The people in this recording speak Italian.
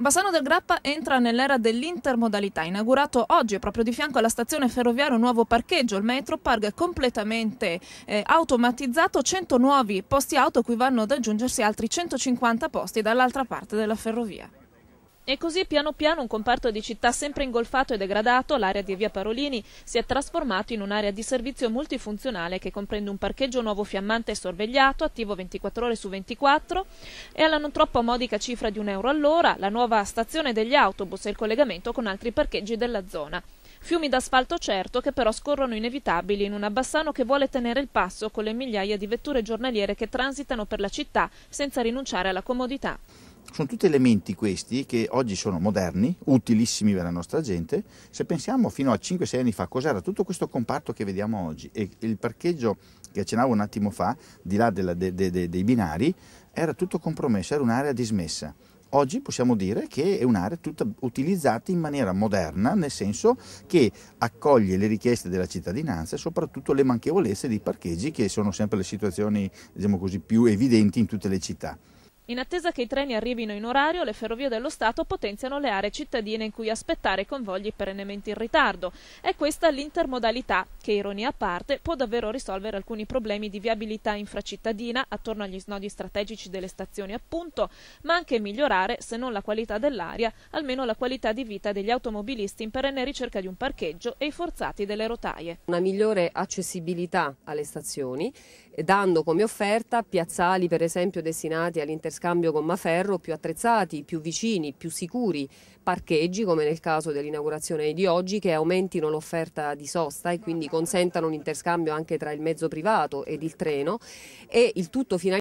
Bassano del Grappa entra nell'era dell'intermodalità, inaugurato oggi proprio di fianco alla stazione ferroviaria un nuovo parcheggio, il Metropark completamente eh, automatizzato, 100 nuovi posti auto cui vanno ad aggiungersi altri 150 posti dall'altra parte della ferrovia. E così piano piano un comparto di città sempre ingolfato e degradato, l'area di via Parolini, si è trasformato in un'area di servizio multifunzionale che comprende un parcheggio nuovo fiammante e sorvegliato, attivo 24 ore su 24 e alla non troppo modica cifra di un euro all'ora, la nuova stazione degli autobus e il collegamento con altri parcheggi della zona. Fiumi d'asfalto certo che però scorrono inevitabili in un abbassano che vuole tenere il passo con le migliaia di vetture giornaliere che transitano per la città senza rinunciare alla comodità. Sono tutti elementi questi che oggi sono moderni, utilissimi per la nostra gente. Se pensiamo fino a 5-6 anni fa cos'era tutto questo comparto che vediamo oggi e il parcheggio che accennavo un attimo fa, di là della, de, de, de, dei binari, era tutto compromesso, era un'area dismessa. Oggi possiamo dire che è un'area tutta utilizzata in maniera moderna, nel senso che accoglie le richieste della cittadinanza e soprattutto le manchevolezze dei parcheggi, che sono sempre le situazioni diciamo così, più evidenti in tutte le città. In attesa che i treni arrivino in orario, le ferrovie dello Stato potenziano le aree cittadine in cui aspettare convogli perennemente in ritardo. È questa l'intermodalità che, ironia a parte, può davvero risolvere alcuni problemi di viabilità infracittadina attorno agli snodi strategici delle stazioni appunto, ma anche migliorare, se non la qualità dell'aria, almeno la qualità di vita degli automobilisti in perenne ricerca di un parcheggio e i forzati delle rotaie. Una migliore accessibilità alle stazioni, dando come offerta piazzali per esempio destinati all'intersezione scambio con Maferro più attrezzati, più vicini, più sicuri, parcheggi come nel caso dell'inaugurazione di oggi che aumentino l'offerta di sosta e quindi consentano un interscambio anche tra il mezzo privato ed il treno e il tutto finalmente